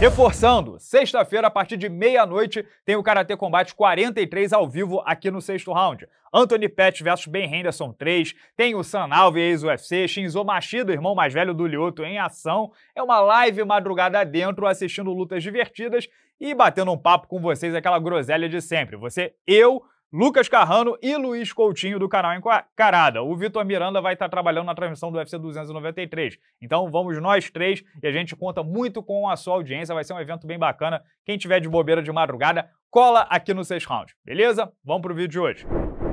Reforçando, sexta-feira, a partir de meia-noite, tem o Karatê Combate 43 ao vivo aqui no sexto round. Anthony Pettis versus Ben Henderson 3, tem o San Alves, ex-UFC, Shinzo Machido, irmão mais velho do Lioto, em ação. É uma live madrugada dentro, assistindo lutas divertidas e batendo um papo com vocês, aquela groselha de sempre. Você, eu Lucas Carrano e Luiz Coutinho do canal Encarada. O Vitor Miranda vai estar trabalhando na transmissão do UFC 293. Então vamos nós três e a gente conta muito com a sua audiência. Vai ser um evento bem bacana. Quem tiver de bobeira de madrugada, cola aqui no 6 Round. Beleza? Vamos pro vídeo de hoje.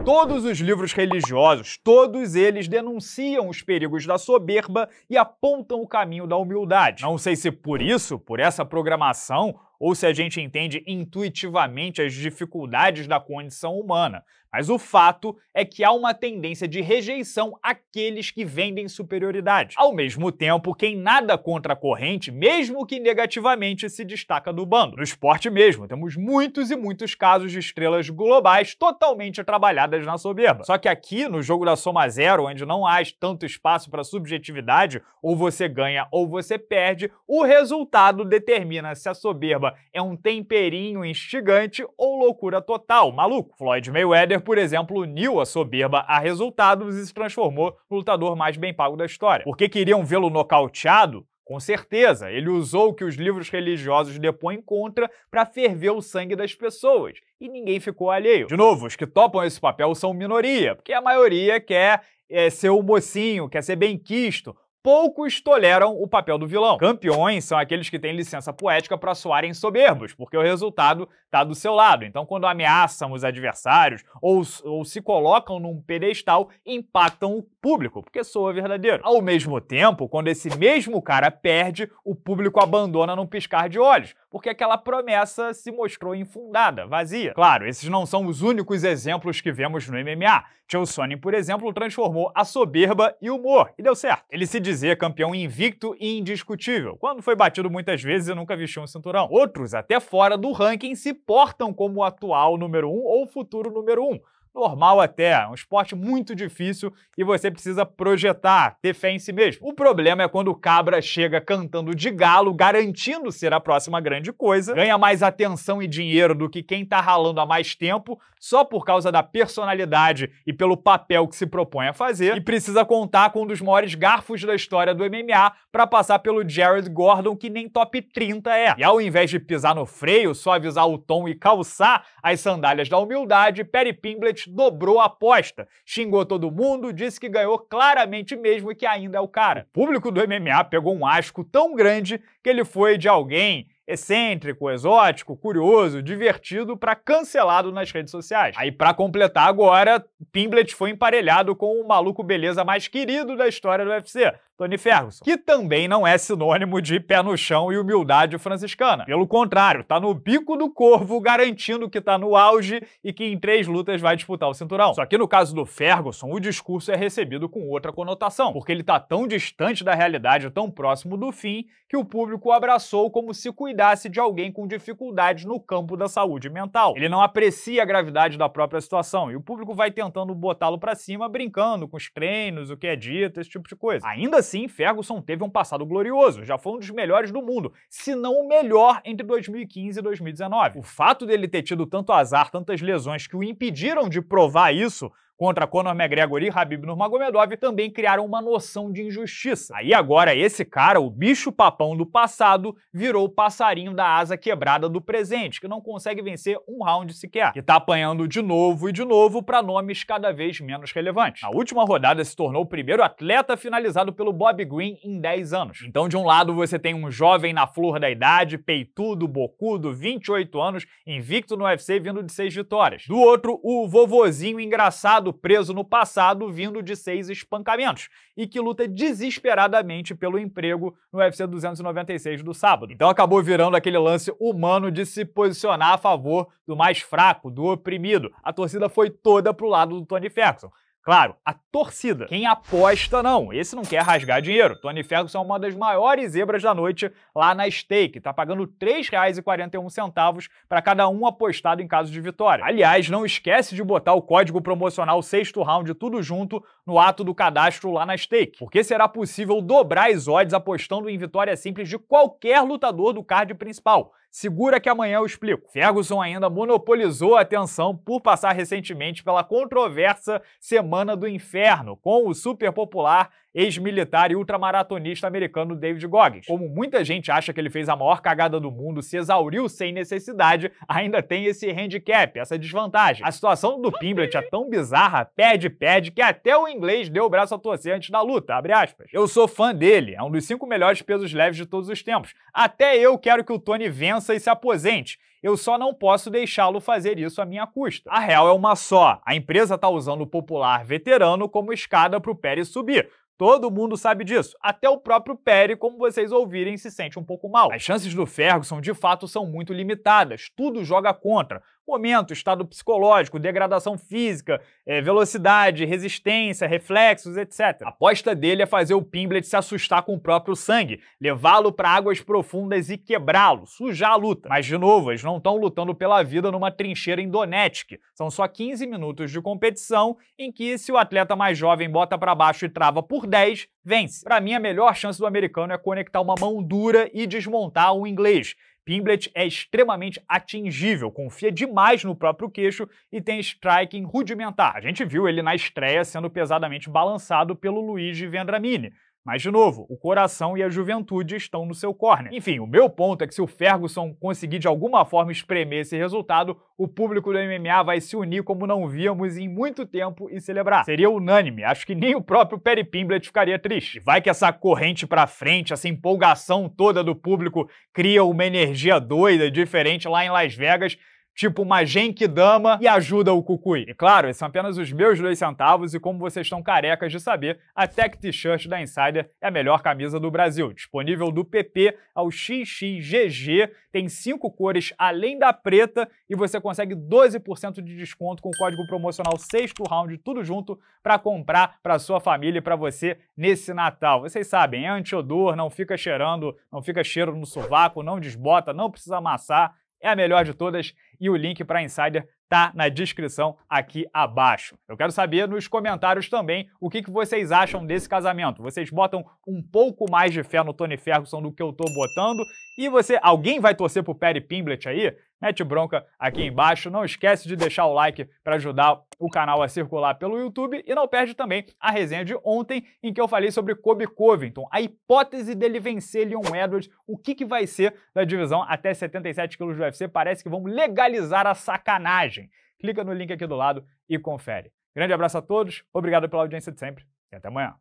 Todos os livros religiosos, todos eles denunciam os perigos da soberba e apontam o caminho da humildade. Não sei se por isso, por essa programação, ou se a gente entende intuitivamente as dificuldades da condição humana, mas o fato é que há uma tendência de rejeição àqueles que vendem superioridade. Ao mesmo tempo, quem nada contra a corrente, mesmo que negativamente, se destaca do bando. No esporte mesmo, temos muitos e muitos casos de estrelas globais totalmente trabalhadas na soberba. Só que aqui, no jogo da soma zero, onde não há tanto espaço para subjetividade, ou você ganha ou você perde, o resultado determina se a soberba é um temperinho instigante ou loucura total. Maluco, Floyd Mayweather por exemplo, uniu a soberba a resultados e se transformou no lutador mais bem pago da história. Porque queriam vê-lo nocauteado? Com certeza, ele usou o que os livros religiosos depõem contra para ferver o sangue das pessoas, e ninguém ficou alheio. De novo, os que topam esse papel são minoria, porque a maioria quer é, ser o mocinho, quer ser quisto, poucos toleram o papel do vilão. Campeões são aqueles que têm licença poética para soarem soberbos, porque o resultado está do seu lado. Então, quando ameaçam os adversários ou, ou se colocam num pedestal, impactam o público, porque soa verdadeiro. Ao mesmo tempo, quando esse mesmo cara perde, o público abandona num piscar de olhos porque aquela promessa se mostrou infundada, vazia. Claro, esses não são os únicos exemplos que vemos no MMA. Joe Sonnen, por exemplo, transformou a soberba e humor, e deu certo. Ele se dizia campeão invicto e indiscutível, quando foi batido muitas vezes e nunca vestiu um cinturão. Outros, até fora do ranking, se portam como o atual número 1 um ou futuro número 1, um, normal até, é um esporte muito difícil e você precisa projetar, ter fé em si mesmo. O problema é quando o Cabra chega cantando de galo, garantindo ser a próxima grande coisa, ganha mais atenção e dinheiro do que quem tá ralando há mais tempo, só por causa da personalidade e pelo papel que se propõe a fazer, e precisa contar com um dos maiores garfos da história do MMA para passar pelo Jared Gordon, que nem top 30 é. E ao invés de pisar no freio, só avisar o tom e calçar as sandálias da humildade, Perry Pimblett dobrou a aposta, xingou todo mundo, disse que ganhou claramente mesmo e que ainda é o cara. O público do MMA pegou um asco tão grande que ele foi de alguém excêntrico, exótico, curioso, divertido para cancelado nas redes sociais. Aí para completar agora, Pimblet foi emparelhado com o maluco beleza mais querido da história do UFC, Tony Ferguson, que também não é sinônimo de pé no chão e humildade franciscana. Pelo contrário, tá no bico do corvo, garantindo que tá no auge e que em três lutas vai disputar o cinturão. Só que no caso do Ferguson, o discurso é recebido com outra conotação, porque ele tá tão distante da realidade, tão próximo do fim, que o público o abraçou como se cuidasse de alguém com dificuldades no campo da saúde mental. Ele não aprecia a gravidade da própria situação e o público vai tentando botá-lo para cima, brincando com os treinos, o que é dito, esse tipo de coisa. Ainda assim, Ferguson teve um passado glorioso, já foi um dos melhores do mundo, se não o melhor entre 2015 e 2019. O fato dele ter tido tanto azar, tantas lesões que o impediram de provar isso, contra Conor McGregor e Habib Nurmagomedov também criaram uma noção de injustiça. Aí agora esse cara, o bicho papão do passado, virou o passarinho da asa quebrada do presente, que não consegue vencer um round sequer, que tá apanhando de novo e de novo para nomes cada vez menos relevantes. Na última rodada se tornou o primeiro atleta finalizado pelo Bob Green em 10 anos. Então de um lado você tem um jovem na flor da idade, peitudo, bocudo, 28 anos, invicto no UFC vindo de seis vitórias. Do outro, o vovozinho engraçado preso no passado vindo de seis espancamentos e que luta desesperadamente pelo emprego no UFC 296 do sábado. Então acabou virando aquele lance humano de se posicionar a favor do mais fraco, do oprimido. A torcida foi toda pro lado do Tony Ferguson. Claro, a torcida. Quem aposta não, esse não quer rasgar dinheiro. Tony Ferguson é uma das maiores zebras da noite lá na stake, tá pagando R$ 3,41 para cada um apostado em caso de vitória. Aliás, não esquece de botar o código promocional sexto round tudo junto no ato do cadastro lá na stake, porque será possível dobrar as odds apostando em vitória simples de qualquer lutador do card principal Segura que amanhã eu explico. Ferguson ainda monopolizou a atenção por passar recentemente pela controversa Semana do Inferno, com o superpopular ex-militar e ultramaratonista americano David Goggins. Como muita gente acha que ele fez a maior cagada do mundo, se exauriu sem necessidade, ainda tem esse handicap, essa desvantagem. A situação do Pimblet é tão bizarra, pede, pede, que até o inglês deu o braço a torcer antes da luta, abre aspas. Eu sou fã dele, é um dos cinco melhores pesos leves de todos os tempos. Até eu quero que o Tony vença e se aposente. Eu só não posso deixá-lo fazer isso à minha custa. A real é uma só. A empresa tá usando o popular veterano como escada pro Pérez subir Todo mundo sabe disso. Até o próprio Perry, como vocês ouvirem, se sente um pouco mal. As chances do Ferguson, de fato, são muito limitadas. Tudo joga contra momento, estado psicológico, degradação física, é, velocidade, resistência, reflexos, etc. A aposta dele é fazer o Pimblet se assustar com o próprio sangue, levá-lo para águas profundas e quebrá-lo, sujar a luta. Mas, de novo, eles não estão lutando pela vida numa trincheira em Donetsk. São só 15 minutos de competição em que, se o atleta mais jovem bota para baixo e trava por 10, vence. Para mim, a melhor chance do americano é conectar uma mão dura e desmontar o inglês. Pimblet é extremamente atingível, confia demais no próprio queixo e tem striking rudimentar. A gente viu ele na estreia sendo pesadamente balançado pelo Luigi Vendramini. Mas, de novo, o coração e a juventude estão no seu córner. Enfim, o meu ponto é que se o Ferguson conseguir de alguma forma espremer esse resultado, o público do MMA vai se unir como não víamos em muito tempo e celebrar. Seria unânime, acho que nem o próprio Perry Pimblet ficaria triste. Vai que essa corrente pra frente, essa empolgação toda do público cria uma energia doida, diferente lá em Las Vegas tipo uma Genkidama, e ajuda o Cucuí. E claro, esses são apenas os meus dois centavos, e como vocês estão carecas de saber, a Tech T-Shirt da Insider é a melhor camisa do Brasil. Disponível do PP ao XXGG, tem cinco cores além da preta, e você consegue 12% de desconto com o código promocional sexto round, tudo junto, para comprar para sua família e para você nesse Natal. Vocês sabem, é antiodor, não fica cheirando, não fica cheiro no sovaco, não desbota, não precisa amassar, é a melhor de todas e o link para Insider tá na descrição aqui abaixo. Eu quero saber nos comentários também o que, que vocês acham desse casamento. Vocês botam um pouco mais de fé no Tony Ferguson do que eu tô botando? E você, alguém vai torcer pro Perry Pimblett aí? mete bronca aqui embaixo. Não esquece de deixar o like para ajudar o canal a circular pelo YouTube e não perde também a resenha de ontem em que eu falei sobre Kobe Covington, a hipótese dele vencer Leon Edwards, o que, que vai ser da divisão até 77 quilos do UFC, parece que vão legalizar a sacanagem. Clica no link aqui do lado e confere. Grande abraço a todos, obrigado pela audiência de sempre e até amanhã.